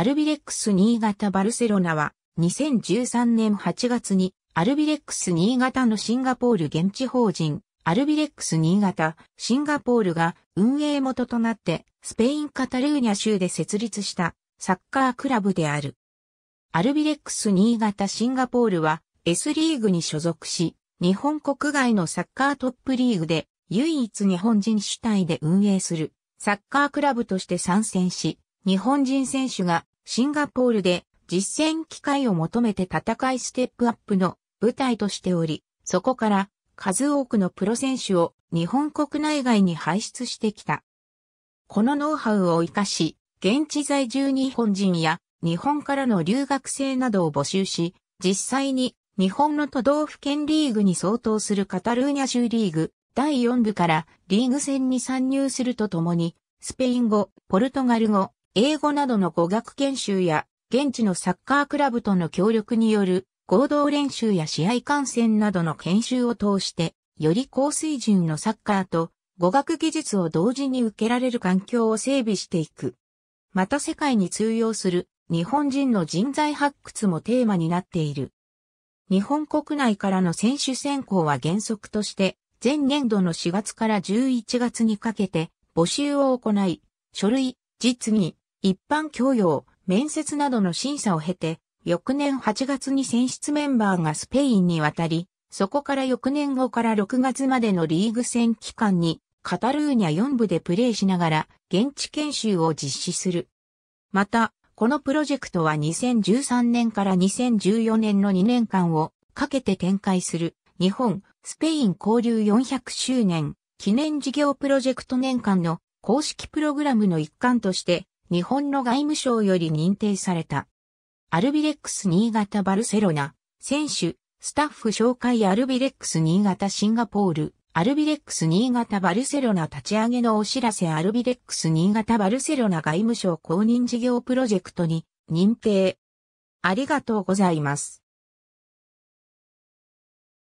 アルビレックス新潟バルセロナは2013年8月にアルビレックス新潟のシンガポール現地法人アルビレックス新潟シンガポールが運営元となってスペインカタルーニャ州で設立したサッカークラブである。アルビレックス新潟シンガポールは S リーグに所属し日本国外のサッカートップリーグで唯一日本人主体で運営するサッカークラブとして参戦し、日本人選手がシンガポールで実践機会を求めて戦いステップアップの舞台としており、そこから数多くのプロ選手を日本国内外に輩出してきた。このノウハウを活かし、現地在住日本人や日本からの留学生などを募集し、実際に日本の都道府県リーグに相当するカタルーニャ州リーグ第4部からリーグ戦に参入するとともに、スペイン語、ポルトガル語、英語などの語学研修や、現地のサッカークラブとの協力による合同練習や試合観戦などの研修を通して、より高水準のサッカーと語学技術を同時に受けられる環境を整備していく。また世界に通用する日本人の人材発掘もテーマになっている。日本国内からの選手選考は原則として、前年度の4月から11月にかけて募集を行い、書類、実技、一般教養、面接などの審査を経て、翌年8月に選出メンバーがスペインに渡り、そこから翌年後から6月までのリーグ戦期間に、カタルーニャ4部でプレーしながら、現地研修を実施する。また、このプロジェクトは2013年から2014年の2年間をかけて展開する日本、スペイン交流400周年記念事業プロジェクト年間の公式プログラムの一環として日本の外務省より認定された。アルビレックス新潟バルセロナ、選手、スタッフ紹介アルビレックス新潟シンガポール、アルビレックス新潟バルセロナ立ち上げのお知らせアルビレックス新潟バルセロナ外務省公認事業プロジェクトに認定。ありがとうございます。